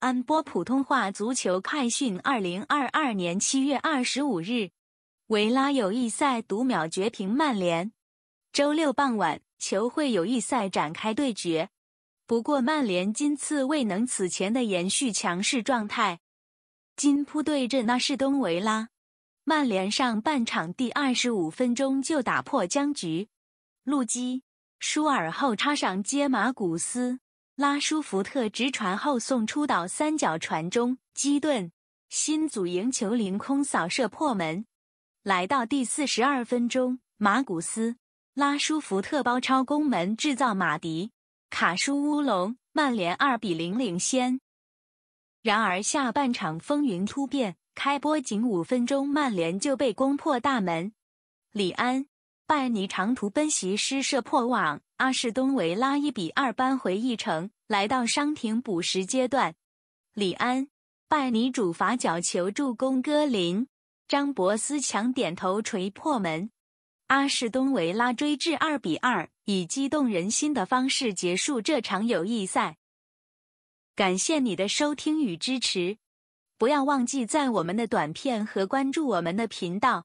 安播普通话足球快讯：二零二二年七月二十五日，维拉友谊赛独秒绝平曼联。周六傍晚，球会友谊赛展开对决。不过，曼联今次未能此前的延续强势状态。金扑对阵纳什东维拉，曼联上半场第二十五分钟就打破僵局，路基舒尔后插上接马古斯。拉舒福特直传后送出倒三角传中，基顿新组赢球凌空扫射破门。来到第四十二分钟，马古斯拉舒福特包抄攻门制造马迪卡舒乌龙，曼联二比零领先。然而下半场风云突变，开播仅五分钟，曼联就被攻破大门，里安。拜尼长途奔袭，失射破网。阿士东维拉1比2扳回一城。来到伤停补时阶段，李安拜尼主罚角球助攻，戈林张伯斯强点头锤破门。阿士东维拉追至2比2，以激动人心的方式结束这场友谊赛。感谢你的收听与支持，不要忘记在我们的短片和关注我们的频道。